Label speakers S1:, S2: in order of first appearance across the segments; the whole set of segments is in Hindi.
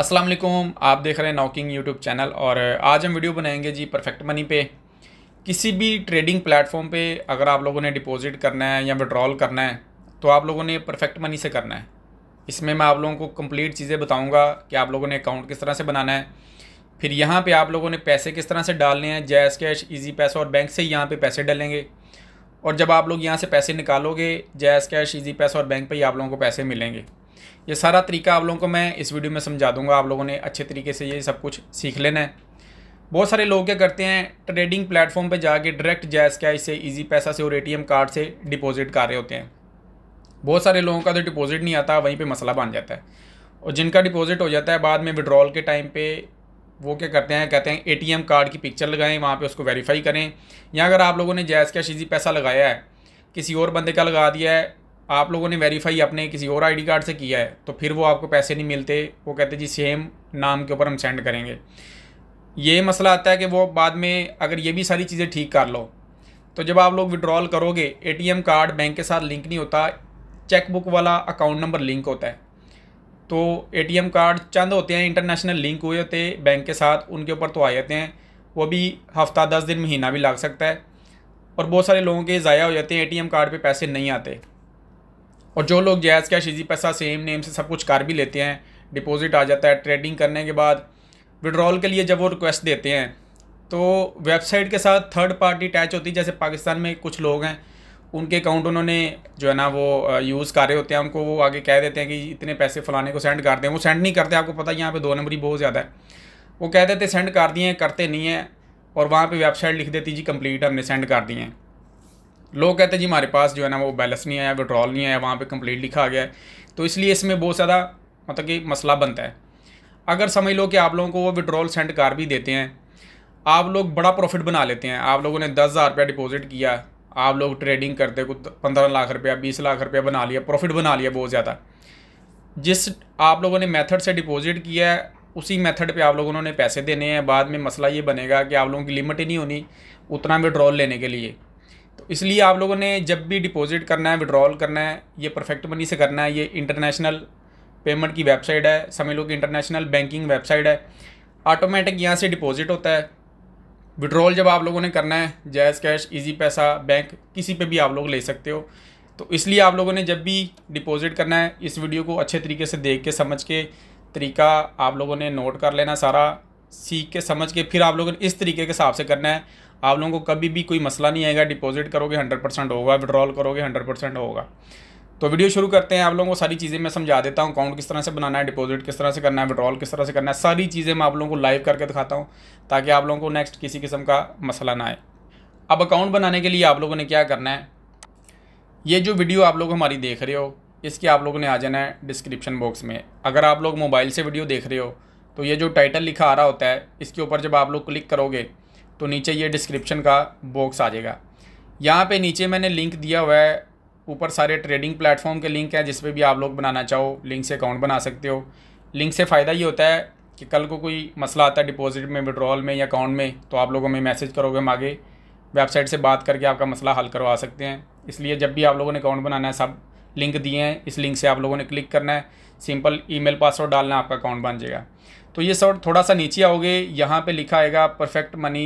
S1: अस्सलाम वालेकुम आप देख रहे हैं नॉकिंग यूट्यूब चैनल और आज हम वीडियो बनाएंगे जी परफेक्ट मनी पे किसी भी ट्रेडिंग प्लेटफॉर्म पे अगर आप लोगों ने डिपॉजिट करना है या विड्रॉल करना है तो आप लोगों ने परफेक्ट मनी से करना है इसमें मैं आप लोगों को कंप्लीट चीज़ें बताऊँगा कि आप लोगों ने अकाउंट किस तरह से बनाना है फिर यहाँ पर आप लोगों ने पैसे किस तरह से डालने हैं जैस कैश ईजी पैसा और बैंक से यहाँ पर पैसे डालेंगे और जब आप लोग यहाँ से पैसे निकालोगे जैस कैश ईजी पैसा और बैंक पर ही आप लोगों को पैसे मिलेंगे ये सारा तरीका आप लोगों को मैं इस वीडियो में समझा दूंगा आप लोगों ने अच्छे तरीके से ये सब कुछ सीख लेना है बहुत सारे लोग क्या करते हैं ट्रेडिंग प्लेटफॉर्म पे जाके डायरेक्ट जैस क्या से ईजी पैसा से और एटीएम कार्ड से डिपॉजिट कर रहे होते हैं बहुत सारे लोगों का तो डिपॉजिट नहीं आता वहीं पर मसला बन जाता है और जिनका डिपॉजिट हो जाता है बाद में विड्रॉल के टाइम पर वो क्या करते हैं कहते हैं एटीएम कार्ड की पिक्चर लगाएं वहाँ पे उसको वेरीफाई करें या अगर आप लोगों ने जैस कैश ईजी पैसा लगाया है किसी और बंदे का लगा दिया है आप लोगों ने वेरीफाई अपने किसी और आईडी कार्ड से किया है तो फिर वो आपको पैसे नहीं मिलते वो कहते जी सेम नाम के ऊपर हम सेंड करेंगे ये मसला आता है कि वो बाद में अगर ये भी सारी चीज़ें ठीक कर लो तो जब आप लोग विड्रॉल करोगे ए कार्ड बैंक के साथ लिंक नहीं होता चेकबुक वाला अकाउंट नंबर लिंक होता है तो ए कार्ड चंद होते हैं इंटरनेशनल लिंक हुए होते बैंक के साथ उनके ऊपर तो आ जाते हैं वो भी हफ्ता दस दिन महीना भी लग सकता है और बहुत सारे लोगों के ज़ाया हो जाते हैं एटीएम कार्ड पे पैसे नहीं आते और जो लोग JazzCash Easypaisa same name से सब कुछ कर भी लेते हैं डिपॉजिट आ जाता है ट्रेडिंग करने के बाद विड्रॉल के लिए जब वो रिक्वेस्ट देते हैं तो वेबसाइट के साथ थर्ड पार्टी अटैच होती है जैसे पाकिस्तान में कुछ लोग हैं उनके अकाउंट उन्होंने जो है ना वो यूज़ कर रहे होते हैं उनको वो आगे कह देते हैं कि इतने पैसे फलाने को सेंड कर दें वो सेंड नहीं करते आपको पता यहाँ पर दो नंबरी बहुत ज़्यादा है वो कह देते सेंड कर दिए करते नहीं हैं और वहाँ पे वेबसाइट लिख देती जी कंप्लीट हमने सेंड कर दिए हैं लोग कहते हैं जी हमारे पास जो है ना वो बैलेंस नहीं आया विड्रॉल नहीं आया वहाँ पर कंप्लीट लिखा गया है तो इसलिए इसमें बहुत ज़्यादा मतलब कि मसला बनता है अगर समझ लो कि आप लोगों को वो विड्रॉल सेंड कर भी देते हैं आप लोग बड़ा प्रॉफिट बना लेते हैं आप लोगों ने दस हज़ार रुपया डिपॉजिट किया आप लोग ट्रेडिंग करते कुछ पंद्रह लाख रुपया बीस लाख रुपया बना लिया प्रॉफिट बना लिया बहुत ज़्यादा जिस आप लोगों ने मेथड से डिपॉजिट किया है उसी मेथड पे आप लोगों ने पैसे देने हैं बाद में मसला ये बनेगा कि आप लोगों की लिमिट ही नहीं होनी उतना विड्रॉल लेने के लिए तो इसलिए आप लोगों ने जब भी डिपॉजिट करना है विड्रॉल करना है ये परफेक्ट मनी से करना है ये इंटरनेशनल पेमेंट की वेबसाइट है समझ लो कि इंटरनेशनल बैंकिंग वेबसाइट है ऑटोमेटिक यहाँ से डिपॉजिट होता है विड्रॉल जब आप लोगों ने करना है JazzCash Easypaisa bank किसी पे भी आप लोग ले सकते हो तो इसलिए आप लोगों ने जब भी डिपॉजिट करना है इस वीडियो को अच्छे तरीके से देख के समझ के तरीका आप लोगों ने नोट कर लेना सारा सीख के समझ के फिर आप लोगों ने इस तरीके के हिसाब से करना है आप लोगों को कभी भी कोई मसला नहीं आएगा डिपॉजिट करोगे हंड्रेड परसेंट होगा विड्रॉल करोगे हंड्रेड परसेंट होगा तो वीडियो शुरू करते हैं आप लोगों को सारी चीज़ें मैं समझा देता हूँ अकाउंट किस तरह से बनाना है डिपॉजिट किस तरह से करना है विड्रॉल किस तरह से करना है सारी चीज़ें मैं आप लोगों को लाइव करके दिखाता हूँ ताकि आप लोगों को नेक्स्ट किसी किस्म का मसला ना आए अब अकाउंट बनाने के लिए आप लोगों ने क्या करना है ये जो वीडियो आप लोग हमारी देख रहे हो इसके आप लोगों ने आ जाना है डिस्क्रिप्शन बॉक्स में अगर आप लोग मोबाइल से वीडियो देख रहे हो तो ये जो टाइटल लिखा आ रहा होता है इसके ऊपर जब आप लोग क्लिक करोगे तो नीचे ये डिस्क्रिप्शन का बॉक्स आ जाएगा यहाँ पे नीचे मैंने लिंक दिया हुआ है ऊपर सारे ट्रेडिंग प्लेटफॉर्म के लिंक हैं जिसपे भी आप लोग बनाना चाहो लिंक से अकाउंट बना सकते हो लिंक से फ़ायदा ये होता है कि कल को कोई मसला आता है डिपॉजिट में विड्रॉल में या अकाउंट में तो आप लोग हमें मैसेज करोगे हम आगे वेबसाइट से बात करके आपका मसला हल करवा सकते हैं इसलिए जब भी आप लोगों ने अकाउंट बनाना है सब लिंक दिए हैं इस लिंक से आप लोगों ने क्लिक करना है सिंपल ईमेल पासवर्ड डालना है आपका अकाउंट बन जाएगा तो ये शॉर्ट थोड़ा सा नीचे आओगे यहाँ पे लिखा आएगा perfect money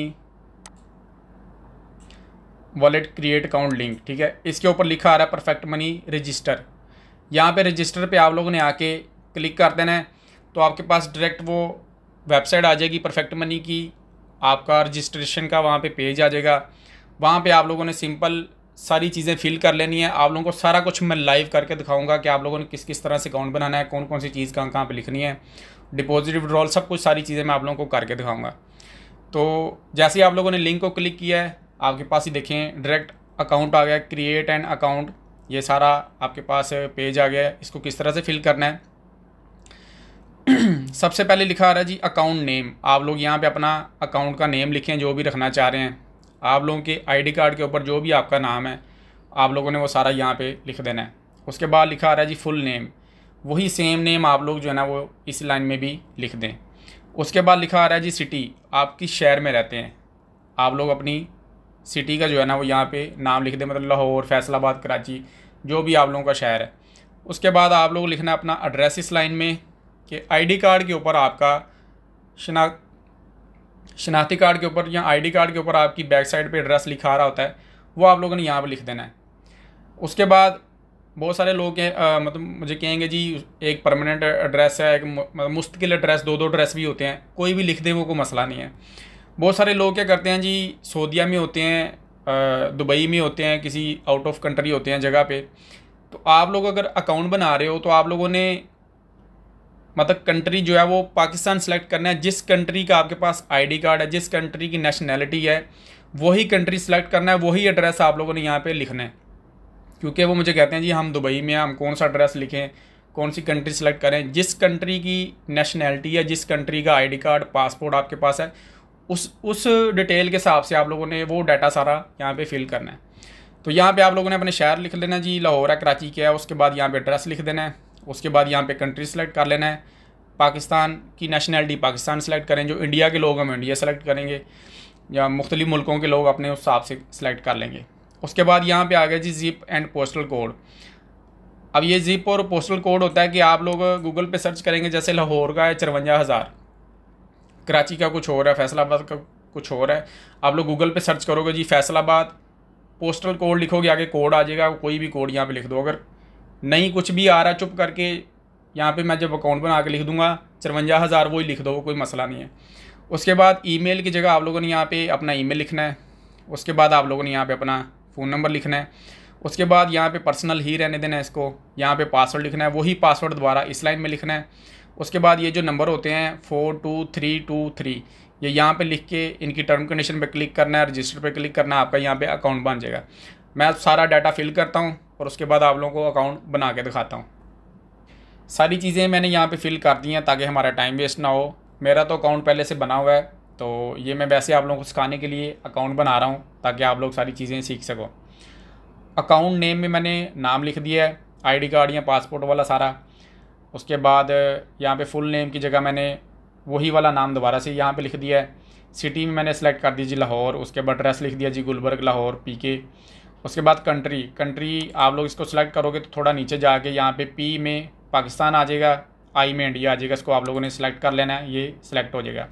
S1: wallet create account link ठीक है इसके ऊपर लिखा आ रहा है परफेक्ट मनी रजिस्टर यहाँ पे रजिस्टर पे आप लोगों ने आके क्लिक कर देना है तो आपके पास डायरेक्ट वो वेबसाइट आ जाएगी परफेक्ट मनी की आपका रजिस्ट्रेशन का वहाँ पे पेज आ जाएगा वहाँ पे आप लोगों ने सिंपल सारी चीज़ें फिल कर लेनी है आप लोगों को सारा कुछ मैं लाइव करके दिखाऊंगा कि आप लोगों ने किस किस तरह से अकाउंट बनाना है कौन कौन सी चीज़ कहाँ कहाँ पे लिखनी है डिपॉजिट विड्रॉल सब कुछ सारी चीज़ें मैं आप लोगों को करके दिखाऊंगा तो जैसे ही आप लोगों ने लिंक को क्लिक किया है आपके पास ही देखें डायरेक्ट अकाउंट आ गया क्रिएट एंड अकाउंट ये सारा आपके पास पेज आ गया इसको किस तरह से फिल करना है सबसे पहले लिखा आ रहा है जी अकाउंट नेम आप लोग यहाँ पे अपना अकाउंट का नेम लिखें जो भी रखना चाह रहे हैं आप लोगों के आईडी कार्ड के ऊपर जो भी आपका नाम है आप लोगों ने वो सारा यहाँ पे लिख देना है उसके बाद लिखा आ रहा है जी फुल नेम वही सेम नेम आप लोग जो है ना वो इस लाइन में भी लिख दें उसके बाद लिखा आ रहा है जी सिटी आप किस शहर में रहते हैं आप लोग अपनी सिटी का जो है ना वो यहाँ पे नाम लिख दें मतलब लाहौर फैसलाबाद कराची जो भी आप लोगों का शहर है उसके बाद आप लोग लिखना अपना एड्रेस इस लाइन में कि आईडी कार्ड के ऊपर आपका शना शनाख्ती कार्ड के ऊपर या आईडी कार्ड के ऊपर आपकी बैक साइड पे एड्रेस लिखा रहा होता है वो आप लोगों ने यहाँ पर लिख देना है उसके बाद बहुत सारे लोग हैं मतलब मुझे कहेंगे जी एक परमानेंट एड्रेस है एक मतलब मुस्तकिल एड्रेस दो दो ड्रेस भी होते हैं कोई भी लिख दे वो कोई मसला नहीं है बहुत सारे लोग क्या करते हैं जी सऊदिया में होते हैं दुबई में होते हैं किसी आउट ऑफ कंट्री होते हैं जगह पे तो आप लोग अगर अकाउंट बना रहे हो तो आप लोगों ने मतलब कंट्री जो है वो पाकिस्तान सेलेक्ट करना है जिस कंट्री का आपके पास आईडी कार्ड है जिस कंट्री की नेशनैलिटी है वही कंट्री सेलेक्ट करना है वही एड्रेस आप लोगों ने यहाँ पे लिखना है क्योंकि वो मुझे कहते हैं जी हम दुबई में हम कौन सा एड्रेस लिखें कौन सी कंट्री सेलेक्ट करें जिस कंट्री की नेशनैलिटी या जिस कंट्री का आईडी कार्ड पासपोर्ट आपके पास है उस उस डिटेल के हिसाब से आप लोगों ने वो डाटा सारा यहाँ पे फिल करना है तो यहाँ पे आप लोगों ने अपने शहर लिख लेना जी लाहौर है कराची क्या है उसके बाद यहाँ पे एड्रेस लिख देना है उसके बाद यहाँ पे कंट्री सेलेक्ट कर लेना है पाकिस्तान की नेशनैलिटी पाकिस्तान सेलेक्ट करें जो इंडिया के लोग हम इंडिया सेलेक्ट करेंगे या मुख्तलिफ़ मुल्कों के लोग अपने उस हिसाब से सेलेक्ट कर लेंगे उसके बाद यहाँ पे आ गया जी जीप एंड पोस्टल कोड अब ये जीप और पोस्टल कोड होता है कि आप लोग गूगल पे सर्च करेंगे जैसे लाहौर का है चरवंजा हज़ार कराची का कुछ हो रहा है फैसलाबाद का कुछ हो रहा है आप लोग गूगल पे सर्च करोगे जी फैसलाबाद पोस्टल कोड लिखोगे आगे कोड आ जाएगा कोई भी कोड यहाँ पे लिख दो अगर नहीं कुछ भी आ रहा चुप करके यहाँ पे मैं जब अकाउंट बना के लिख दूंगा चरवंजा हज़ार वही लिख दो कोई मसला नहीं है उसके बाद ईमेल की जगह आप लोगों ने यहाँ पे अपना ईमेल लिखना है उसके बाद आप लोगों ने यहाँ पे अपना फ़ोन नंबर लिखना है उसके बाद यहाँ पे पर्सनल ही रहने देना है इसको यहाँ पे पासवर्ड लिखना है वही पासवर्ड दोबारा इस लाइन में लिखना है उसके बाद ये जो नंबर होते हैं four two three two three ये यहाँ पे लिख के इनकी टर्म कंडीशन पे क्लिक करना है रजिस्टर पे क्लिक करना है आपका यहाँ पे अकाउंट बन जाएगा मैं सारा डाटा फिल करता हूँ और उसके बाद आप लोगों को अकाउंट बना के दिखाता हूँ सारी चीज़ें मैंने यहाँ पर फिल कर दी हैं ताकि हमारा टाइम वेस्ट ना हो मेरा तो अकाउंट पहले से बना हुआ है तो ये मैं वैसे आप लोगों को सिखाने के लिए अकाउंट बना रहा हूँ ताकि आप लोग सारी चीज़ें सीख सको अकाउंट नेम में मैंने नाम लिख दिया है आईडी कार्ड या पासपोर्ट वाला सारा उसके बाद यहाँ पे फुल नेम की जगह मैंने वही वाला नाम दोबारा से यहाँ पे लिख दिया है सिटी में मैंने सेलेक्ट कर दी जी लाहौर उसके बाद एड्रेस लिख दिया जी गुलबर्ग लाहौर पीके उसके बाद कंट्री कंट्री आप लोग इसको सेलेक्ट करोगे तो थोड़ा नीचे जाके यहाँ पे पी में पाकिस्तान आ जाएगा आई में इंडिया आ जाएगा इसको आप लोगों ने सिलेक्ट कर लेना है ये सिलेक्ट हो जाएगा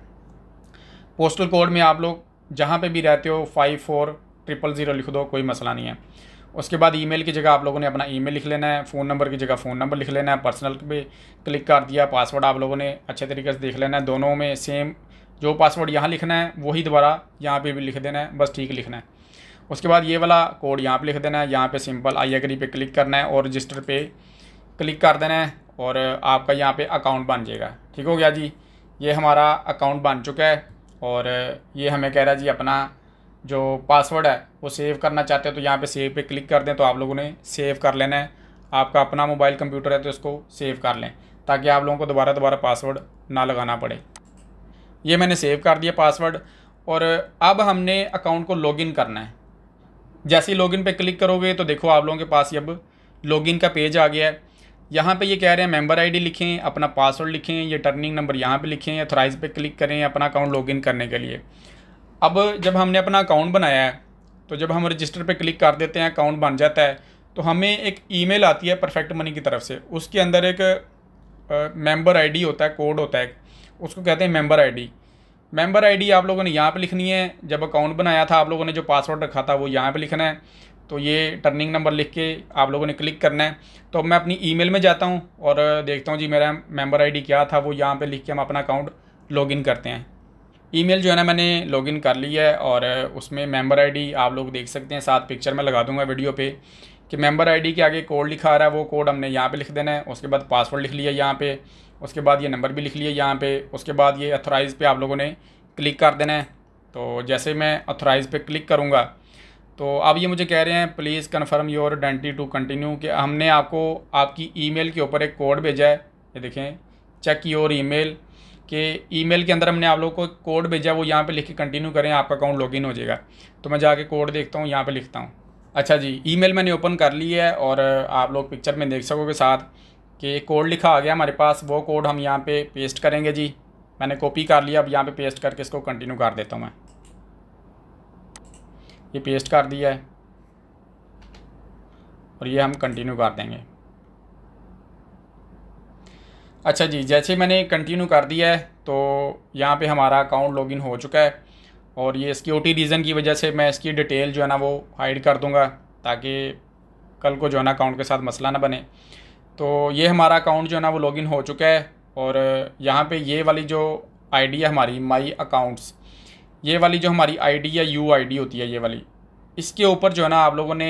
S1: पोस्टल कोड में आप लोग जहाँ पे भी रहते हो फाइव फोर ट्रिपल ज़ीरो लिख दो कोई मसला नहीं है उसके बाद ईमेल की जगह आप लोगों ने अपना ईमेल लिख लेना है फ़ोन नंबर की जगह फ़ोन नंबर लिख लेना है पर्सनल पे क्लिक कर दिया पासवर्ड आप लोगों ने अच्छे तरीके से देख लेना है दोनों में सेम जो पासवर्ड यहाँ लिखना है वही दोबारा यहाँ पर भी लिख देना है बस ठीक लिखना है उसके बाद ये वाला कोड यहाँ पर लिख देना है यहाँ पर सिंपल आई एग्री पे क्लिक करना है और रजिस्टर पर क्लिक कर देना है और आपका यहाँ पर अकाउंट बन जाएगा ठीक हो गया जी ये हमारा अकाउंट बन चुका है और ये हमें कह रहा है जी अपना जो पासवर्ड है वो सेव करना चाहते हैं तो यहाँ पे सेव पे क्लिक कर दें तो आप लोगों ने सेव कर लेना है आपका अपना मोबाइल कंप्यूटर है तो इसको सेव कर लें ताकि आप लोगों को दोबारा दोबारा पासवर्ड ना लगाना पड़े ये मैंने सेव कर दिया पासवर्ड और अब हमने अकाउंट को लॉगिन करना है जैसे ही लॉगिन पे क्लिक करोगे तो देखो आप लोगों के पास ये अब लॉगिन का पेज आ गया है यहाँ पे ये कह रहे हैं मेंबर आईडी लिखें अपना पासवर्ड लिखें ये टर्निंग नंबर यहाँ पे लिखें अथोराइज पे क्लिक करें अपना अकाउंट लॉगिन करने के लिए अब जब हमने अपना अकाउंट बनाया है तो जब हम रजिस्टर पे क्लिक कर देते हैं अकाउंट बन जाता है तो हमें एक ईमेल आती है परफेक्ट मनी की तरफ से उसके अंदर एक मेम्बर आई होता है कोड होता है उसको कहते हैं मेम्बर आई मेंबर आईडी आप लोगों ने यहाँ पे लिखनी है जब अकाउंट बनाया था आप लोगों ने जो पासवर्ड रखा था वो यहाँ पे लिखना है तो ये टर्निंग नंबर लिख के आप लोगों ने क्लिक करना है तो अब मैं अपनी ईमेल में जाता हूँ और देखता हूँ जी मेरा मेंबर आईडी क्या था वो यहाँ पे लिख के हम अपना अकाउंट लॉगिन करते हैं ईमेल जो है ना मैंने लॉगिन कर ली है और उसमें मेंबर आईडी आप लोग देख सकते हैं साथ पिक्चर में लगा दूंगा वीडियो पे कि मेंबर आईडी के आगे कोड लिखा रहा है वो कोड हमने यहाँ पे लिख देना है उसके बाद पासवर्ड लिख लिया यहाँ पे उसके बाद ये नंबर भी लिख लिया यहाँ पे उसके बाद ये अथोराइज़ पे आप लोगों ने क्लिक कर देना है तो जैसे मैं अथोराइज़ पर क्लिक करूँगा तो अब ये मुझे कह रहे हैं please confirm your identity to continue कि हमने आपको आपकी ईमेल के ऊपर एक कोड भेजा है ये देखें चेक योर ईमेल कि ईमेल के अंदर हमने आप लोगों को कोड भेजा है वो यहाँ पे लिख के कंटिन्यू करें आपका अकाउंट लॉगिन हो जाएगा तो मैं जाके कोड देखता हूँ यहाँ पे लिखता हूँ अच्छा जी ईमेल मैंने ओपन कर ली है और आप लोग पिक्चर में देख सकोगे साथ कि कोड लिखा आ गया हमारे पास वो कोड हम यहाँ पे पेस्ट करेंगे जी मैंने कॉपी कर लिया अब यहाँ पे पेस्ट करके इसको कंटिन्यू कर देता हूँ मैं ये पेस्ट कर दिया है और ये हम कंटिन्यू कर देंगे अच्छा जी जैसे मैंने कंटिन्यू कर दिया है तो यहाँ पे हमारा अकाउंट लॉगिन हो चुका है और ये सिक्योरिटी रीज़न की वजह से मैं इसकी डिटेल जो है ना वो हाइड कर दूँगा ताकि कल को जो है ना अकाउंट के साथ मसला ना बने तो ये हमारा अकाउंट जो है ना वो लॉगिन हो चुका है और यहाँ पे ये वाली जो आईडी है हमारी माई अकाउंट्स ये वाली जो हमारी आईडी या यू आईडी होती है ये वाली इसके ऊपर जो है ना आप लोगों ने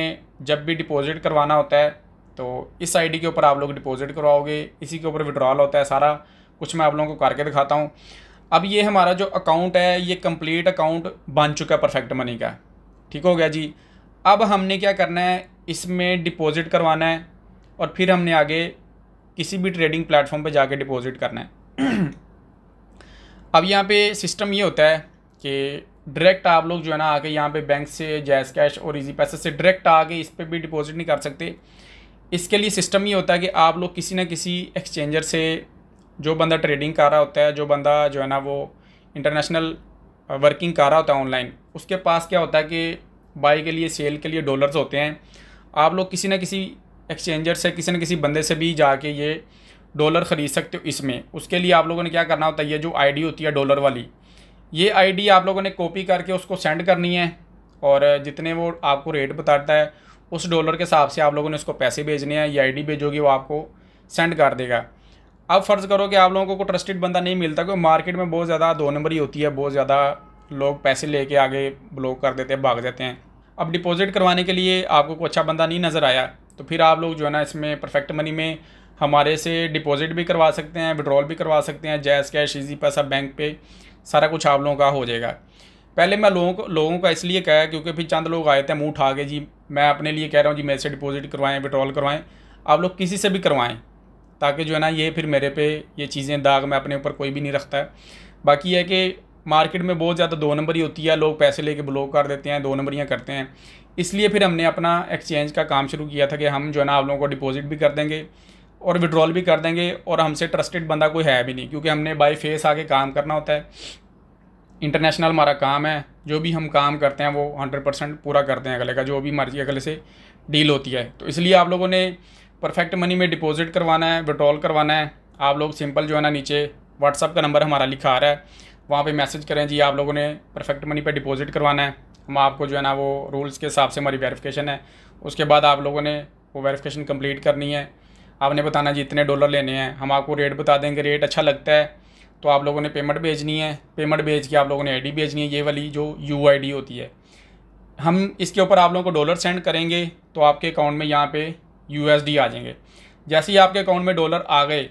S1: जब भी डिपॉजिट करवाना होता है तो इस आईडी के ऊपर आप लोग डिपॉजिट करवाओगे इसी के ऊपर विड्रॉल होता है सारा कुछ मैं आप लोगों को करके दिखाता हूँ अब ये हमारा जो अकाउंट है ये कंप्लीट अकाउंट बन चुका है परफेक्ट मनी का ठीक हो गया जी अब हमने क्या करना है इसमें डिपॉजिट करवाना है और फिर हमने आगे किसी भी ट्रेडिंग प्लेटफॉर्म पर जाके डिपॉजिट करना है अब यहाँ पे सिस्टम ये होता है कि डायरेक्ट आप लोग जो है ना आके यहाँ पे बैंक से जैस कैश और इजी पैसे से डायरेक्ट आके इस पर भी डिपॉजिट नहीं कर सकते इसके लिए सिस्टम ये होता है कि आप लोग किसी ना किसी एक्सचेंजर से जो बंदा ट्रेडिंग कर रहा होता है जो बंदा जो है ना वो इंटरनेशनल वर्किंग कर रहा होता है ऑनलाइन उसके पास क्या होता है कि बाई के लिए सेल के लिए डॉलर्स होते हैं आप लोग किसी ना किसी एक्सचेंजर से किसी न किसी बंदे से भी जाके ये डॉलर ख़रीद सकते हो इसमें उसके लिए आप लोगों ने क्या करना होता है ये जो आईडी होती है डॉलर वाली ये आईडी आप लोगों ने कॉपी करके उसको सेंड करनी है और जितने वो आपको रेट बताता है उस डॉलर के हिसाब से आप लोगों ने उसको पैसे भेजने हैं ये आईडी भेजोगी वो आपको सेंड कर देगा अब फ़र्ज़ करो कि आप लोगों को ट्रस्टेड बंदा नहीं मिलता क्योंकि मार्केट में बहुत ज़्यादा दो नंबर ही होती है बहुत ज़्यादा लोग पैसे कर आगे ब्लॉक कर देते हैं भाग जाते हैं अब डिपॉजिट करवाने के लिए आपको कोई अच्छा बंदा नहीं नज़र आया तो फिर आप लोग जो है ना इसमें परफेक्ट मनी में हमारे से डिपॉजिट भी करवा सकते हैं विड्रॉल भी करवा सकते हैं जैस कैश इजी पैसा बैंक पे सारा कुछ आप लोगों का हो जाएगा पहले मैं लोगों को लोगों का इसलिए कहा क्योंकि फिर चंद लोग आए थे मुँह उठा के जी मैं अपने लिए कह रहा हूँ जी मेरे से डिपॉजिट करवाएं विड्रॉल करवाएं आप लोग किसी से भी करवाएं ताकि जो है ना ये फिर मेरे पे ये चीज़ें दाग मैं अपने ऊपर कोई भी नहीं रखता है बाकी है कि मार्केट में बहुत ज़्यादा दो नंबर ही होती है लोग पैसे लेके ब्लॉक कर देते हैं दो नंबरियाँ करते हैं इसलिए फिर हमने अपना एक्सचेंज का काम शुरू किया था कि हम जो है ना आप लोगों को डिपॉजिट भी कर देंगे और विड्रॉल भी कर देंगे और हमसे ट्रस्टेड बंदा कोई है भी नहीं क्योंकि हमने बाई फेस आके काम करना होता है इंटरनेशनल हमारा काम है जो भी हम काम करते हैं वो हंड्रेड परसेंट पूरा करते हैं अगले का जो भी मर्जी अगले से डील होती है तो इसलिए आप लोगों ने परफेक्ट मनी में डिपॉजिट करवाना है विड्रॉल करवाना है आप लोग सिंपल जो है ना नीचे व्हाट्सअप का नंबर हमारा लिखा आ रहा है वहाँ पे मैसेज करें जी आप लोगों ने परफेक्ट मनी पे डिपॉजिट करवाना है हम आपको जो है ना वो रूल्स के हिसाब से हमारी वेरिफिकेशन है उसके बाद आप लोगों ने वो वेरिफिकेशन कंप्लीट करनी है आपने बताना जी इतने डॉलर लेने हैं हम आपको रेट बता देंगे रेट अच्छा लगता है तो आप लोगों ने पेमेंट भेजनी है पेमेंट भेज के आप लोगों ने आईडी भेजनी है ये वाली जो यू होती है हम इसके ऊपर आप लोगों को डॉलर सेंड करेंगे तो आपके अकाउंट में यहाँ पे यू आ जाएंगे जैसे ही आपके अकाउंट में डॉलर आ गए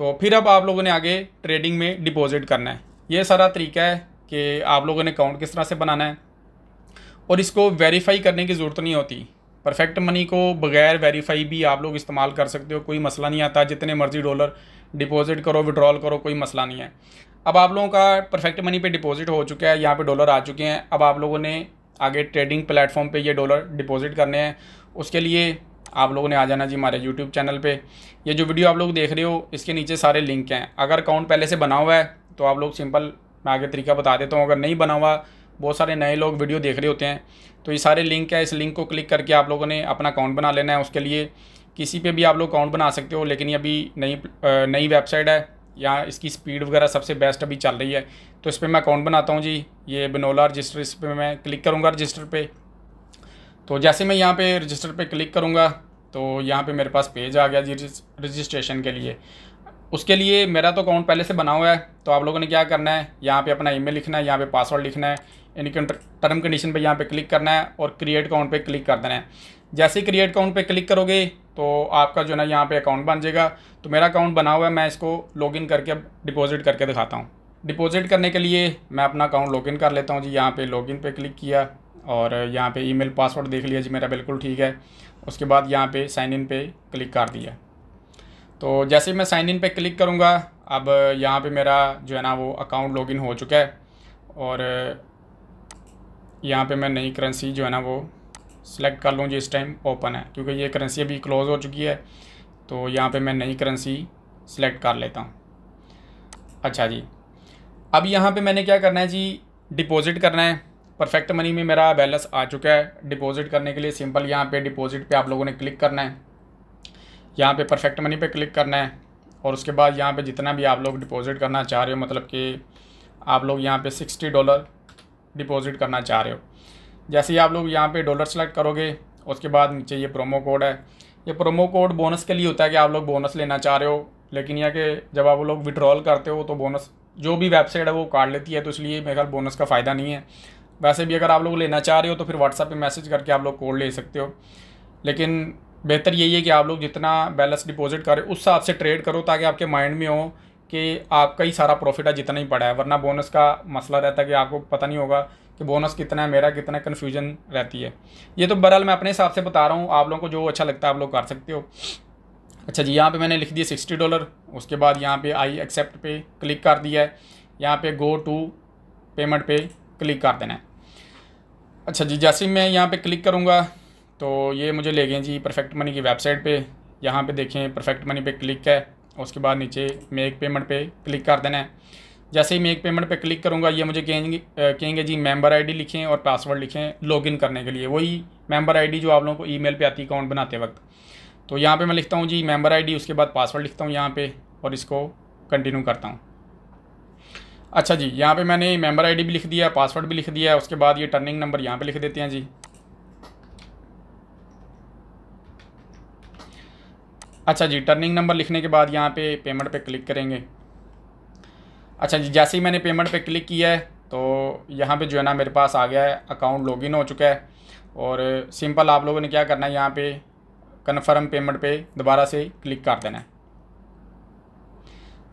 S1: तो फिर अब आप लोगों ने आगे ट्रेडिंग में डिपॉजिट करना है ये सारा तरीका है कि आप लोगों ने अकाउंट किस तरह से बनाना है और इसको वेरीफाई करने की ज़रूरत नहीं होती परफेक्ट मनी को बगैर वेरीफाई भी आप लोग इस्तेमाल कर सकते हो कोई मसला नहीं आता जितने मर्जी डॉलर डिपॉजिट करो विड्रॉल करो कोई मसला नहीं है अब आप लोगों का परफेक्ट मनी पे डिपॉजिट हो चुका है यहाँ पे डॉलर आ चुके हैं अब आप लोगों ने आगे ट्रेडिंग प्लेटफॉर्म पे ये डॉलर डिपॉजिट करने हैं उसके लिए आप लोगों ने आ जाना जी हमारे यूट्यूब चैनल पे ये जो वीडियो आप लोग देख रहे हो इसके नीचे सारे लिंक हैं अगर अकाउंट पहले से बना हुआ है तो आप लोग सिंपल मैं आगे तरीका बता देता हूँ अगर नहीं बना हुआ बहुत सारे नए लोग वीडियो देख रहे होते हैं तो ये सारे लिंक है इस लिंक को क्लिक करके आप लोगों ने अपना अकाउंट बना लेना है उसके लिए किसी पे भी आप लोग अकाउंट बना सकते हो लेकिन ये अभी नई नई वेबसाइट है या इसकी स्पीड वगैरह सबसे बेस्ट अभी चल रही है तो इस पर मैं अकाउंट बनाता हूँ जी ये बनोला रजिस्टर इस पर मैं क्लिक करूँगा रजिस्टर पर तो जैसे मैं यहाँ पर रजिस्टर पर क्लिक करूँगा तो यहाँ पे मेरे पास पेज आ गया जी रजिस्ट्रेशन के लिए उसके लिए मेरा तो अकाउंट पहले से बना हुआ है तो आप लोगों ने क्या करना है यहाँ पे अपना ईमेल लिखना है यहाँ पे पासवर्ड लिखना है इनके टर्म कंडीशन पे यहाँ पे क्लिक करना है और क्रिएट अकाउंट पे क्लिक कर देना है जैसे ही क्रिएट अकाउंट पे क्लिक करोगे तो आपका जो है ना यहाँ पर अकाउंट बन जाएगा तो मेरा अकाउंट बना हुआ है मैं इसको लॉगिन करके डिपॉजिट करके दिखाता हूँ डिपॉजिट करने के लिए मैं अपना अकाउंट लॉगिन कर लेता हूँ जी यहाँ पे लॉगिन पे क्लिक किया और यहाँ पे ईमेल पासवर्ड देख लिया जी मेरा बिल्कुल ठीक है उसके बाद यहाँ पे साइन इन पे क्लिक कर दिया तो जैसे ही मैं साइन इन पे क्लिक करूँगा अब यहाँ पे मेरा जो है ना वो अकाउंट लॉगिन हो चुका है और यहाँ पे मैं नई करेंसी जो है ना वो सिलेक्ट कर लूँ जो इस टाइम ओपन है क्योंकि ये करेंसी अभी क्लोज़ हो चुकी है तो यहाँ पे मैं नई करेंसी सिलेक्ट कर लेता हूँ अच्छा जी अब यहाँ पे मैंने क्या करना है जी डिपॉज़िट करना है परफेक्ट मनी में मेरा बैलेंस आ चुका है डिपॉज़िट करने के लिए सिंपल यहाँ पे डिपॉज़िट पे आप लोगों ने क्लिक करना है यहाँ पे परफेक्ट मनी पे क्लिक करना है और उसके बाद यहाँ पे जितना भी आप लोग डिपॉजिट करना चाह रहे हो मतलब कि आप लोग यहाँ पे सिक्सटी डॉलर डिपॉजिट करना चाह रहे हो जैसे ही आप लोग यहाँ पे डॉलर सेलेक्ट करोगे उसके बाद नीचे ये प्रोमो कोड है ये प्रोमो कोड बोनस के लिए होता है कि आप लोग बोनस लेना चाह रहे हो लेकिन यह कि जब आप लोग विड्रॉल करते हो तो बोनस जो भी वेबसाइट है वो काट लेती है तो इसलिए मेरे ख्याल बोनस का फ़ायदा नहीं है वैसे भी अगर आप लोग लेना चाह रहे हो तो फिर व्हाट्सएप पे मैसेज करके आप लोग कोड ले सकते हो लेकिन बेहतर यही है कि आप लोग जितना बैलेंस डिपॉजिट करें उस हिसाब से ट्रेड करो ताकि आपके माइंड में हो कि आपका ही सारा प्रॉफिट है जितना ही पड़ा है वरना बोनस का मसला रहता है कि आपको पता नहीं होगा कि बोनस कितना है मेरा कितना कन्फ्यूजन रहती है ये तो बहरहाल मैं अपने हिसाब से बता रहा हूँ आप लोगों को जो अच्छा लगता है आप लोग कर सकते हो अच्छा जी यहाँ पे मैंने लिख दिया सिक्सटी डॉलर उसके बाद यहाँ पे आई एक्सेप्ट पे क्लिक कर दिया है यहाँ पे गो टू पेमेंट पे क्लिक कर देना है अच्छा जी जैसे मैं यहाँ पे क्लिक करूँगा तो ये मुझे ले गए जी परफेक्ट मनी की वेबसाइट पे यहाँ पे देखें परफेक्ट मनी पे क्लिक है उसके बाद नीचे मेक पेमेंट पे क्लिक कर देना है जैसे ही मेक पेमेंट पे क्लिक करूँगा ये मुझे कहेंगे कहेंगे जी मेंबर आईडी लिखें और पासवर्ड लिखें लॉगिन करने के लिए वही मेंबर आईडी जो आप लोगों को ईमेल पे आती अकाउंट बनाते वक्त तो यहाँ पे मैं लिखता हूँ जी मेंबर आईडी उसके बाद पासवर्ड लिखता हूँ यहाँ पे और इसको कंटिन्यू करता हूँ अच्छा जी यहाँ पर मैंने मेंबर आई भी लिख दिया पासवर्ड भी लिख दिया उसके बाद ये टर्निंग नंबर यहाँ पर लिख देते हैं जी अच्छा जी टर्निंग नंबर लिखने के बाद यहाँ पे पेमेंट पे क्लिक करेंगे अच्छा जी जैसे ही मैंने पेमेंट पे क्लिक किया है तो यहाँ पे जो है ना मेरे पास आ गया है अकाउंट लॉगिन हो चुका है और सिंपल आप लोगों ने क्या करना है यहाँ पे कन्फर्म पेमेंट पे दोबारा से क्लिक कर देना है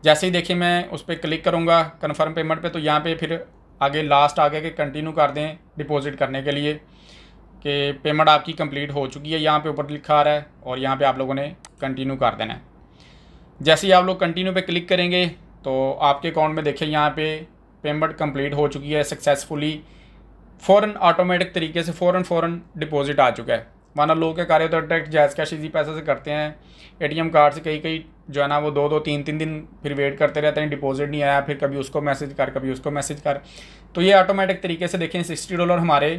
S1: जैसे ही देखिए मैं उस पर क्लिक करूँगा कन्फर्म पेमेंट पे तो यहाँ पर फिर आगे लास्ट आ गया कि कंटिन्यू कर दें डिपॉजिट करने के लिए कि पेमेंट आपकी कंप्लीट हो चुकी है यहाँ पे ऊपर लिखा आ रहा है और यहाँ पे आप लोगों ने कंटिन्यू कर देना है जैसे ही आप लोग कंटिन्यू पे क्लिक करेंगे तो आपके अकाउंट में देखिए यहाँ पे पेमेंट कंप्लीट हो चुकी है सक्सेसफुली फ़ौरन ऑटोमेटिक तरीके से फ़ौरन फ़ौरन डिपॉजिट आ चुका है माना लोग क्या कार्य तो डायरेक्ट जैस कैश इजी पैसे से करते हैं एटीएम कार्ड से कई कई जो है ना वो दो दो तीन तीन दिन फिर वेट करते रहते हैं डिपॉजिट नहीं आया फिर कभी उसको मैसेज कर कभी उसको मैसेज कर तो ये ऑटोमेटिक तरीके से देखें सिक्सटी डॉलर हमारे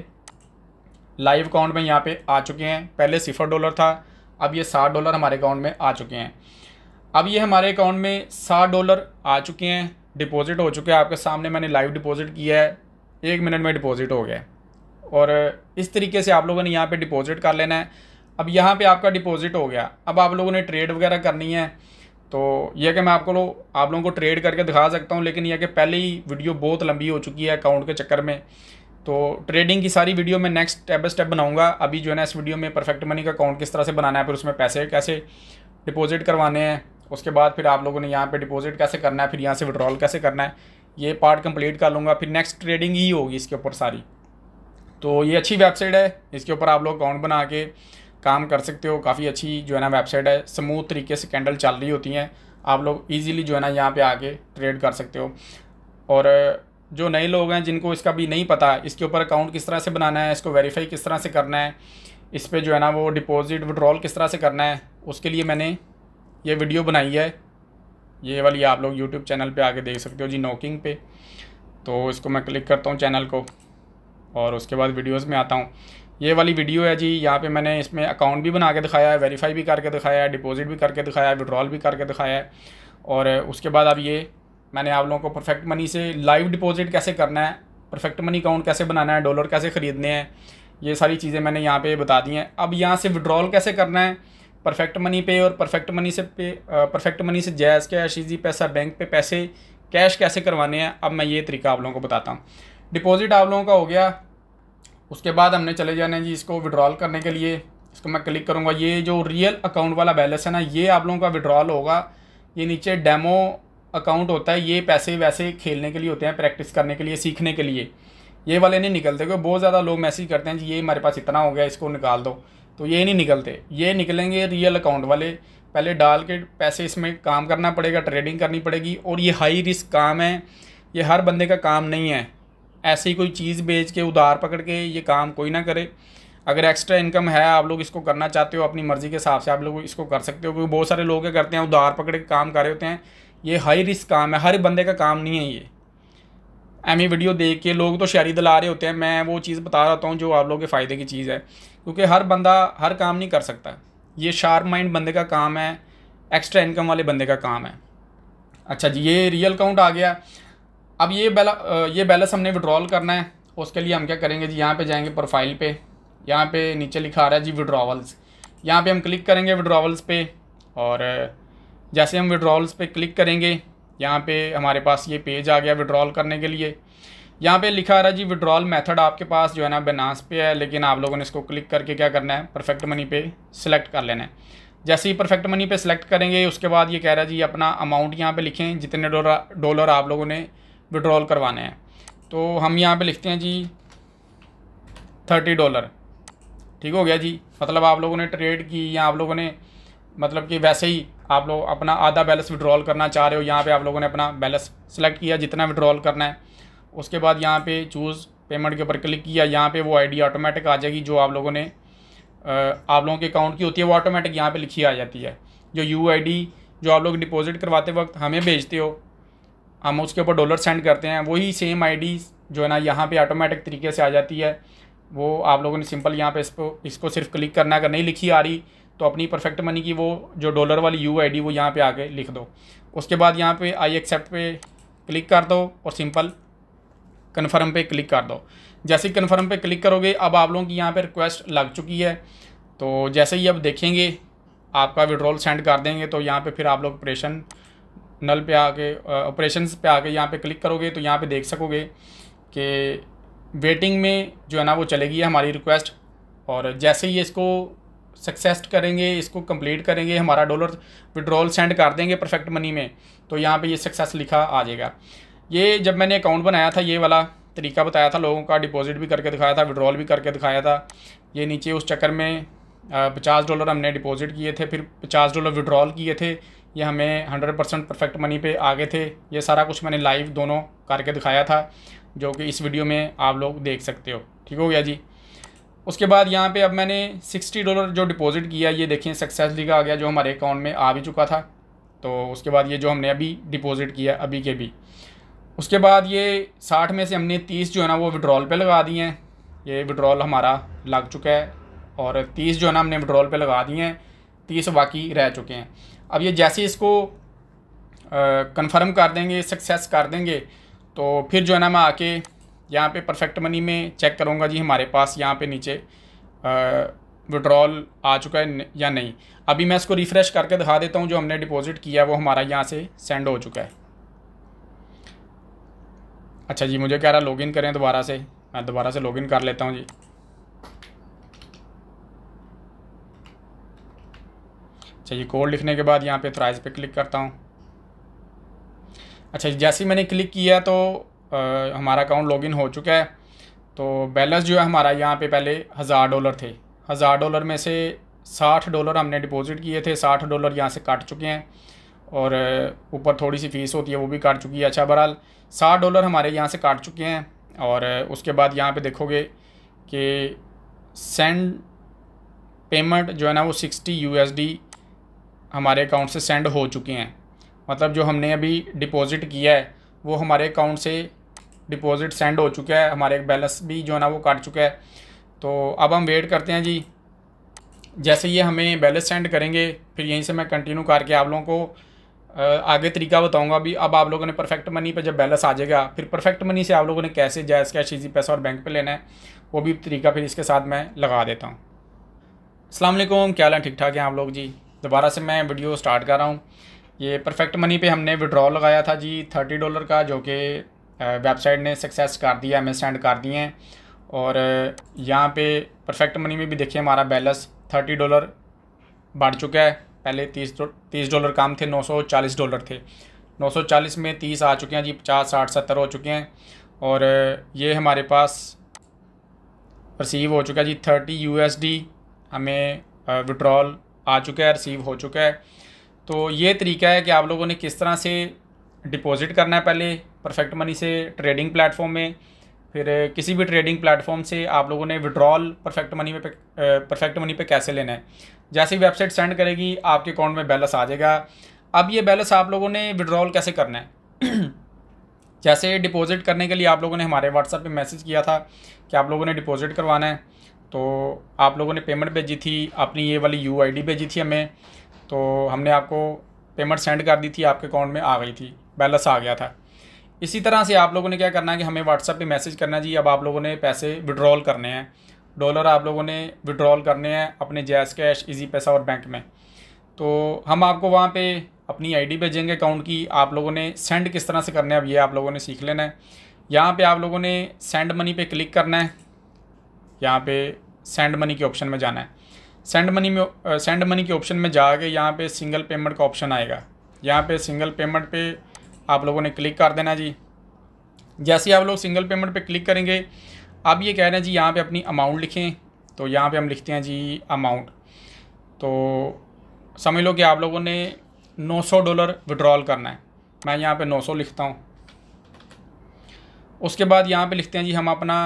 S1: लाइव अकाउंट में यहाँ पे आ चुके हैं पहले सिफर डॉलर था अब ये साठ डॉलर हमारे अकाउंट में आ चुके हैं अब ये हमारे अकाउंट में साठ डॉलर आ चुके हैं डिपॉजिट हो चुके हैं आपके सामने मैंने लाइव डिपॉजिट किया है एक मिनट में डिपॉजिट हो गया और इस तरीके से आप लोगों ने यहाँ पे डिपॉजिट कर लेना है अब यहाँ पे आपका डिपॉजिट हो गया अब आप लोगों ने ट्रेड वगैरह करनी है तो यह कि मैं आपको लो आप लोगों को ट्रेड करके दिखा सकता हूँ लेकिन यह कि पहले ही वीडियो बहुत लंबी हो चुकी है अकाउंट के चक्कर में तो ट्रेडिंग की सारी वीडियो मैं नेक्स्ट स्टेप बाय स्टेप बनाऊंगा अभी जो है ना इस वीडियो में परफेक्ट मनी का अकाउंट किस तरह से बनाना है फिर उसमें पैसे कैसे डिपॉजिट करवाने हैं उसके बाद फिर आप लोगों ने यहाँ पे डिपॉजिट कैसे करना है फिर यहाँ से विड्रॉल कैसे करना है ये पार्ट कंप्लीट कर लूँगा फिर नेक्स्ट ट्रेडिंग ही होगी इसके ऊपर सारी तो ये अच्छी वेबसाइट है इसके ऊपर आप लोग अकाउंट बना के काम कर सकते हो काफ़ी अच्छी जो है ना वेबसाइट है स्मूथ तरीके से कैंडल चल रही होती हैं आप लोग ईजिली जो है ना यहाँ पर आके ट्रेड कर सकते हो और जो नए लोग हैं जिनको इसका भी नहीं पता इसके ऊपर अकाउंट किस तरह से बनाना है इसको वेरीफाई किस तरह से करना है इस पर जो है ना वो डिपॉजिट विड्रॉल किस तरह से करना है उसके लिए मैंने ये वीडियो बनाई है ये वाली आप लोग यूट्यूब चैनल पर आके देख सकते हो जी नोकिंग पे तो इसको मैं क्लिक करता हूँ चैनल को और उसके बाद वीडियोज़ में आता हूँ ये वाली वीडियो है जी यहाँ पे मैंने इसमें अकाउंट भी बना के दिखाया है वेरीफाई भी करके दिखाया है डिपॉजिट भी करके दिखाया है विड्रॉल भी करके दिखाया है और उसके बाद अब ये मैंने आप लोगों को परफेक्ट मनी से लाइव डिपॉजिट कैसे करना है परफेक्ट मनी अकाउंट कैसे बनाना है डॉलर कैसे ख़रीदने हैं ये सारी चीज़ें मैंने यहाँ पे बता दी हैं अब यहाँ से विड्रॉल कैसे करना है परफेक्ट मनी पे और परफेक्ट मनी से पे परफेक्ट मनी से JazzCash Easypaisa bank पे पैसे कैश कैसे करवाने हैं अब मैं ये तरीका आप लोगों को बताता हूँ डिपॉज़िट आप लोगों का हो गया उसके बाद हमने चले जाना है जी इसको विड्रॉल करने के लिए इसको मैं क्लिक करूँगा ये जो रियल अकाउंट वाला बैलेंस है ना ये आप लोगों का विड्रॉल होगा ये नीचे डेमो अकाउंट होता है ये पैसे वैसे खेलने के लिए होते हैं प्रैक्टिस करने के लिए सीखने के लिए ये वाले नहीं निकलते क्योंकि बहुत ज़्यादा लोग मैसेज करते हैं जी ये हमारे पास इतना हो गया इसको निकाल दो तो ये नहीं निकलते ये निकलेंगे रियल अकाउंट वाले पहले डाल के पैसे इसमें काम करना पड़ेगा ट्रेडिंग करनी पड़ेगी और ये हाई रिस्क काम है ये हर बंदे का काम नहीं है ऐसे ही कोई चीज़ बेच के उधार पकड़ के ये काम कोई ना करे अगर एक्स्ट्रा इनकम है आप लोग इसको करना चाहते हो अपनी मर्ज़ी के हिसाब से आप लोग इसको कर सकते हो क्योंकि बहुत सारे लोग क्या करते हैं उधार पकड़ के काम कर रहे होते हैं ये हाई रिस्क काम है हर बंदे का काम नहीं है ये एमी वीडियो देख के लोग तो शहरी दिला रहे होते हैं मैं वो चीज़ बता रहा हूँ जो आप लोगों के फ़ायदे की चीज़ है क्योंकि हर बंदा हर काम नहीं कर सकता ये शार्प माइंड बंदे का काम है एक्स्ट्रा इनकम वाले बंदे का काम है अच्छा जी ये रियल काउंट आ गया अब ये बैला ये बैलेंस हमने विड्रॉल करना है उसके लिए हम क्या करेंगे जी यहाँ पे जाएंगे प्रोफाइल पे यहाँ पे नीचे लिखा आ रहा है जी विड्रॉवल्स यहाँ पे हम क्लिक करेंगे विड्रॉवल्स पे और जैसे हम विड्रॉल्स पे क्लिक करेंगे यहाँ पे हमारे पास ये पेज आ गया विड्रॉल करने के लिए यहाँ पे लिखा आ रहा है जी विड्रॉल मेथड आपके पास जो है ना बेनास पे है लेकिन आप लोगों ने इसको क्लिक करके क्या करना है परफेक्ट मनी पे सिलेक्ट कर लेना है जैसे ही परफेक्ट मनी पे सिलेक्ट करेंगे उसके बाद ये कह रहा है जी अपना अमाउंट यहाँ पे लिखें जितने डॉलर डॉलर आप लोगों ने विड्रॉल करवाने हैं तो हम यहाँ पर लिखते हैं जी थर्टी डॉलर ठीक हो गया जी मतलब आप लोगों ने ट्रेड की या आप लोगों ने मतलब कि वैसे ही आप लोग अपना आधा बैलेंस विड्रॉल करना चाह रहे हो यहाँ पे आप लोगों ने अपना बैलेंस सेलेक्ट किया जितना विड्रॉल करना है उसके बाद यहाँ पे चूज़ पेमेंट के ऊपर क्लिक किया यहाँ पे वो आईडी ऑटोमेटिक आ जाएगी जो आप लोगों ने आप लोगों के अकाउंट की होती है वो ऑटोमेटिक यहाँ पर लिखी आ जाती है जो यू जो आप लोग डिपोजिट करवाते वक्त हमें भेजते हो हम उसके ऊपर डॉलर सेंड करते हैं वही सेम आई जो है ना यहाँ पर ऑटोमेटिक तरीके से आ जाती है वो आप लोगों ने सिंपल यहाँ पर इसको इसको सिर्फ क्लिक करना अगर नहीं लिखी आ रही तो अपनी परफेक्ट मनी की वो जो डॉलर वाली यू आई डी वो यहाँ पे आके लिख दो उसके बाद यहाँ पे आई एक्सेप्ट पे क्लिक कर दो और सिंपल कन्फर्म पे क्लिक कर दो जैसे ही कन्फर्म पे क्लिक करोगे अब आप लोगों की यहाँ पे रिक्वेस्ट लग चुकी है तो जैसे ही अब देखेंगे आपका विड्रॉल सेंड कर देंगे तो यहाँ पर फिर आप लोग ऑपरेशन नल पे आके ऑपरेशन पे आके यहाँ पे क्लिक करोगे तो यहाँ पे देख सकोगे कि वेटिंग में जो है ना वो चलेगी है हमारी रिक्वेस्ट और जैसे ही इसको सक्सेस करेंगे इसको कंप्लीट करेंगे हमारा डॉलर विड्रॉल सेंड कर देंगे परफेक्ट मनी में तो यहाँ पे ये सक्सेस लिखा आ जाएगा ये जब मैंने अकाउंट बनाया था ये वाला तरीका बताया था लोगों का डिपॉजिट भी करके दिखाया था विड्रॉल भी करके दिखाया था ये नीचे उस चक्कर में पचास डॉलर हमने डिपॉजिट किए थे फिर पचास डॉलर विड्रॉल किए थे ये हमें हंड्रेड परसेंट परफेक्ट मनी पे आ गए थे ये सारा कुछ मैंने लाइव दोनों करके दिखाया था जो कि इस वीडियो में आप लोग देख सकते हो ठीक हो गया जी उसके बाद यहाँ पे अब मैंने 60 डॉलर जो डिपॉजिट किया ये देखें सक्सेस लिखा आ गया जो हमारे अकाउंट में आ भी चुका था तो उसके बाद ये जो हमने अभी डिपॉजिट किया अभी के भी उसके बाद ये साठ में से हमने तीस जो है ना वो विड्रॉल पे लगा दिए हैं ये विड्रॉल हमारा लग चुका है और तीस जो है ना हमने विड्रॉल पर लगा दिए हैं तीस बाकी रह चुके हैं अब ये जैसे इसको कन्फर्म कर देंगे सक्सेस कर देंगे तो फिर जो है ना मैं आके यहाँ पे परफेक्ट मनी में चेक करूँगा जी हमारे पास यहाँ पे नीचे विड्रॉल आ चुका है या नहीं अभी मैं इसको रिफ़्रेश करके दिखा देता हूँ जो हमने डिपॉज़िट किया है वो हमारा यहाँ से सेंड हो चुका है अच्छा जी मुझे कह रहा लॉगिन करें दोबारा से मैं दोबारा से लॉगिन कर लेता हूँ जी अच्छा जी कोड लिखने के बाद यहाँ पे थ्राइज पे क्लिक करता हूँ अच्छा जैसे ही मैंने क्लिक किया तो आ, हमारा अकाउंट लॉगिन हो चुका है तो बैलेंस जो है हमारा यहाँ पे पहले हज़ार डॉलर थे हज़ार डॉलर में से साठ डॉलर हमने डिपॉज़िट किए थे साठ डॉलर यहाँ से काट चुके हैं और ऊपर थोड़ी सी फ़ीस होती है वो भी काट चुकी है अच्छा बहरहाल साठ डॉलर हमारे यहाँ से काट चुके हैं और उसके बाद यहाँ पर देखोगे कि सेंड पेमेंट जो है ना वो सिक्सटी यू हमारे अकाउंट से सेंड हो चुके हैं मतलब जो हमने अभी डिपॉज़िट किया है वो हमारे अकाउंट से डिपॉजिट सेंड हो चुका है हमारे एक बैलेंस भी जो है ना वो काट चुका है तो अब हम वेट करते हैं जी जैसे ये हमें बैलेंस सेंड करेंगे फिर यहीं से मैं कंटिन्यू करके आप लोगों को आगे तरीका बताऊंगा अभी अब आप लोगों ने परफेक्ट मनी पर जब बैलेंस आ जाएगा फिर परफेक्ट मनी से आप लोगों ने कैसे जायज कैश इजी पैसा और बैंक पर लेना है वो भी तरीका फिर इसके साथ मैं लगा देता हूँ असलम क्या हाल ठीक ठाक हैं आप लोग जी दोबारा से मैं वीडियो स्टार्ट कर रहा हूँ ये परफेक्ट मनी पे हमने विड्रॉ लगाया था जी थर्टी डॉलर का जो कि वेबसाइट ने सक्सेस कर दिया हमें सेंड कर दिए हैं और यहाँ पे परफेक्ट मनी में भी देखिए हमारा बैलेंस थर्टी डॉलर बढ़ चुका है पहले तीस तीस डॉलर काम थे नौ सौ चालीस डॉलर थे नौ सौ चालीस में तीस आ चुके हैं जी पचास साठ सत्तर हो चुके हैं और ये हमारे पास रिसीव हो चुका है जी थर्टी यू एस डी हमें विड्रॉल आ चुका है रिसीव हो चुका है तो ये तरीका है कि आप लोगों ने किस तरह से डिपॉज़िट करना है पहले परफेक्ट मनी से ट्रेडिंग प्लेटफॉर्म में फिर किसी भी ट्रेडिंग प्लेटफॉर्म से आप लोगों ने विड्रॉल परफेक्ट मनी में परफेक्ट मनी पे कैसे लेना है जैसे ही वेबसाइट सेंड करेगी आपके अकाउंट में बैलेंस आ जाएगा अब ये बैलेंस आप लोगों ने विड्रॉल कैसे करना है जैसे डिपॉजिट करने के लिए आप लोगों ने हमारे व्हाट्सएप पे मैसेज किया था कि आप लोगों ने डिपॉजिट करवाना है तो आप लोगों ने पेमेंट भेजी थी अपनी ये वाली यू आई डी भेजी थी हमें तो हमने आपको पेमेंट सेंड कर दी थी आपके अकाउंट में आ गई थी बैलेंस आ गया था इसी तरह से आप लोगों ने क्या करना है कि हमें व्हाट्सअप पे मैसेज करना जी अब आप लोगों ने पैसे विड्रॉल करने हैं डॉलर आप लोगों ने विड्रॉल करने हैं अपने जैस कैश इजी पैसा और बैंक में तो हम आपको वहाँ पे अपनी आईडी भेजेंगे अकाउंट की आप लोगों ने सेंड किस तरह से करना है अब ये आप लोगों ने सीख लेना है यहाँ पर आप लोगों ने सेंड मनी पे क्लिक करना है यहाँ पर सेंड मनी के ऑप्शन में जाना है सेंड मनी में सेंड मनी के ऑप्शन में जाके यहाँ पर सिंगल पेमेंट का ऑप्शन आएगा यहाँ पर सिंगल पेमेंट पे आप लोगों ने क्लिक कर देना जी जैसे आप लोग सिंगल पेमेंट पे क्लिक करेंगे अब ये कह रहे हैं जी यहाँ पे अपनी अमाउंट लिखें तो यहाँ पे हम लिखते हैं जी अमाउंट तो समझ लो कि आप लोगों ने 900 डॉलर विड्रॉल करना है मैं यहाँ पे 900 लिखता हूँ उसके बाद यहाँ पे लिखते हैं जी हम अपना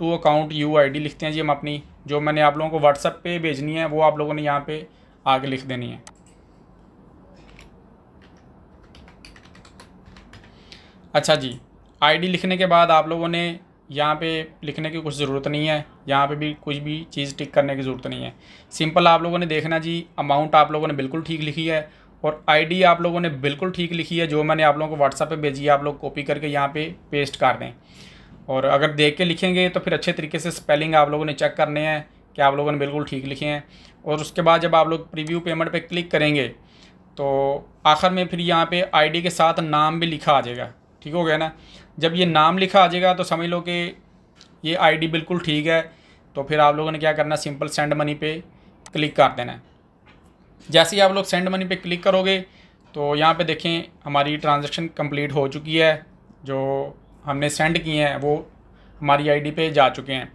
S1: टू अकाउंट यू आई डी लिखते हैं जी हम अपनी जो मैंने आप लोगों को व्हाट्सएप पे भेजनी है वो आप लोगों ने यहाँ पे आगे लिख देनी है अच्छा जी आईडी लिखने के बाद आप लोगों ने यहाँ पे लिखने की कुछ ज़रूरत नहीं है यहाँ पे भी कुछ भी चीज़ टिक करने की ज़रूरत नहीं है सिंपल आप लोगों ने देखना जी अमाउंट आप लोगों ने बिल्कुल ठीक लिखी है और आईडी आप लोगों ने बिल्कुल ठीक लिखी है जो मैंने आप लोगों को व्हाट्सअप पे भेजी है आप लोग कॉपी करके यहाँ पे पेस्ट कर दें और अगर देख के लिखेंगे तो फिर अच्छे तरीके से स्पेलिंग आप लोगों ने चेक करने हैं कि आप लोगों ने बिल्कुल ठीक लिखे हैं और उसके बाद जब आप लोग प्रीव्यू पेमेंट पर पे क्लिक करेंगे तो आखिर में फिर यहाँ पर आई के साथ नाम भी लिखा आ जाएगा ठीक हो गया ना जब ये नाम लिखा आ जाएगा तो समझ लो कि ये आईडी बिल्कुल ठीक है तो फिर आप लोगों ने क्या करना सिंपल सेंड मनी पे क्लिक कर देना है जैसे ही आप लोग सेंड मनी पे क्लिक करोगे तो यहाँ पे देखें हमारी ट्रांजेक्शन कंप्लीट हो चुकी है जो हमने सेंड किए हैं वो हमारी आईडी पे जा चुके हैं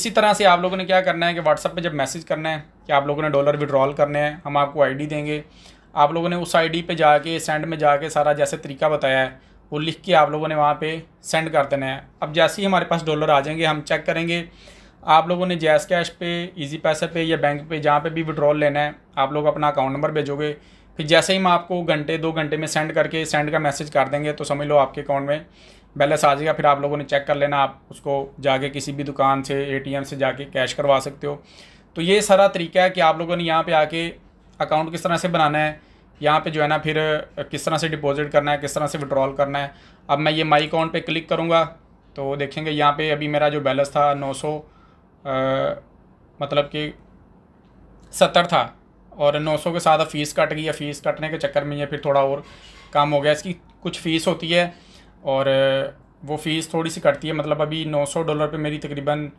S1: इसी तरह से आप लोगों ने क्या करना है कि व्हाट्सअप पर जब मैसेज करना है कि आप लोगों ने डॉलर विड्रॉल करने हैं हम आपको आई देंगे आप लोगों ने उस आई डी जाके सेंड में जाके सारा जैसे तरीका बताया है वो लिख के आप लोगों ने वहाँ पे सेंड कर देना है अब जैसे ही हमारे पास डॉलर आ जाएंगे हम चेक करेंगे आप लोगों ने जैस कैश पे इजी पैसे पे या बैंक पे जहाँ पे भी विड्रॉल लेना है आप लोग अपना अकाउंट नंबर भेजोगे फिर जैसे ही हम आपको घंटे दो घंटे में सेंड करके सेंड का मैसेज कर देंगे तो समझ लो आपके अकाउंट में बैलेंस आ जाएगा फिर आप लोगों ने चेक कर लेना आप उसको जाके किसी भी दुकान से ए से जाके कैश करवा सकते हो तो ये सारा तरीका है कि आप लोगों ने यहाँ पर आके अकाउंट किस तरह से बनाना है यहाँ पे जो है ना फिर किस तरह से डिपॉजिट करना है किस तरह से विड्रॉल करना है अब मैं ये माई अकाउंट पे क्लिक करूँगा तो देखेंगे यहाँ पे अभी मेरा जो बैलेंस था 900 आ, मतलब कि सत्तर था और 900 के साथ फ़ीस कट गई है फ़ीस कटने के चक्कर में ये फिर थोड़ा और काम हो गया इसकी कुछ फ़ीस होती है और वो फ़ीस थोड़ी सी कटती है मतलब अभी नौ डॉलर पर मेरी तकरीबन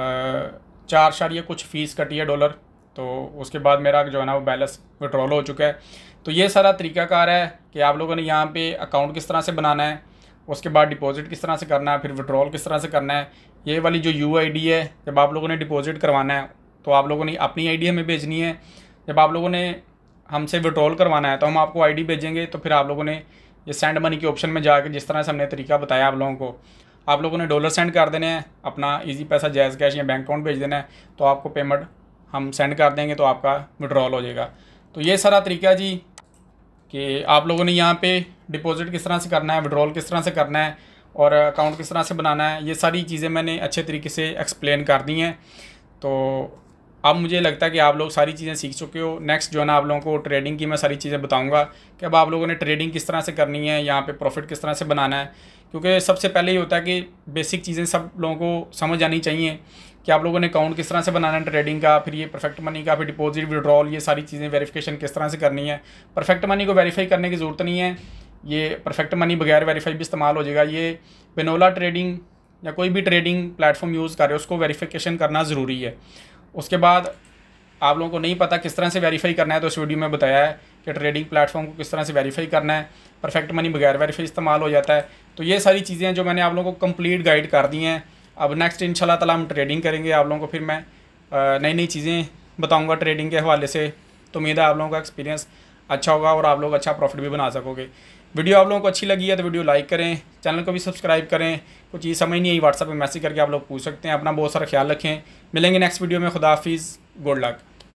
S1: चार शारिया कुछ फ़ीस कटी है डॉलर तो उसके बाद मेरा जो है ना वो बैलेंस विड्रॉल हो चुका है तो ये सारा तरीकाकार है कि आप लोगों ने यहाँ पे अकाउंट किस तरह से बनाना है उसके बाद डिपॉजिट किस तरह से करना है फिर विड्रॉल किस तरह से करना है ये वाली जो यू आई डी है जब आप लोगों ने डिपॉजिट करवाना है तो आप लोगों ने अपनी आई डी हमें भेजनी है जब आप लोगों ने हमसे विड्रॉल करवाना है तो हम आपको आई डी भेजेंगे तो फिर आप लोगों ने ये सेंड मनी के ऑप्शन में जाकर जिस तरह से हमने तरीका बताया आप लोगों को आप लोगों ने डॉलर सेंड कर देने हैं अपना इजी पैसा जैज़ कैश या बैंक अकाउंट भेज देना है तो आपको पेमेंट हम सेंड कर देंगे तो आपका विड्रॉल हो जाएगा तो ये सारा तरीका जी कि आप लोगों ने यहाँ पे डिपॉजिट किस तरह से करना है विड्रॉल किस तरह से करना है और अकाउंट किस तरह से बनाना है ये सारी चीज़ें मैंने अच्छे तरीके से एक्सप्लेन कर दी हैं तो अब मुझे लगता है कि आप लोग सारी चीज़ें सीख चुके हो नेक्स्ट जो है ना आप लोगों को ट्रेडिंग की मैं सारी चीज़ें बताऊंगा कि अब आप लोगों ने ट्रेडिंग किस तरह से करनी है यहाँ पे प्रॉफिट किस तरह से बनाना है क्योंकि सबसे पहले ये होता है कि बेसिक चीज़ें सब लोगों को समझ आनी चाहिए कि आप लोगों ने अकाउंट किस तरह से बनाना है ट्रेडिंग का फिर ये परफेक्ट मनी का फिर डिपॉजिट विड्रॉल ये सारी चीज़ें वेरीफिकेशन किस तरह से करनी है परफेक्ट मनी को वेरीफाई करने की ज़रूरत नहीं है ये परफेक्ट मनी बगैर वेरीफाई भी इस्तेमाल हो जाएगा ये पेनोला ट्रेडिंग या कोई भी ट्रेडिंग प्लेटफॉर्म यूज़ कर रहे हो उसको वेरीफिकेशन करना ज़रूरी है उसके बाद आप लोगों को नहीं पता किस तरह से वेरीफाई करना है तो इस वीडियो में बताया है कि ट्रेडिंग प्लेटफॉर्म को किस तरह से वेरीफाई करना है परफेक्ट मनी बगैर वेरीफाई इस्तेमाल हो जाता है तो ये सारी चीज़ें जो मैंने आप लोगों को कंप्लीट गाइड कर दी हैं अब नेक्स्ट इन ताला हम ट्रेडिंग करेंगे आप लोगों को फिर मैं नई नई चीज़ें बताऊँगा ट्रेडिंग के हवाले से तो उम्मीद है आप लोगों का एक्सपीरियंस अच्छा होगा और आप लोग अच्छा प्रॉफिट भी बना सकोगे वीडियो आप लोगों को अच्छी लगी है तो वीडियो लाइक करें चैनल को भी सब्सक्राइब करें कुछ चीज़ समझ नहीं आई व्हाट्सअप पर मैसेज करके आप लोग पूछ सकते हैं अपना बहुत सारा ख्याल रखें मिलेंगे नेक्स्ट वीडियो में खुदाफिज़ गुड लक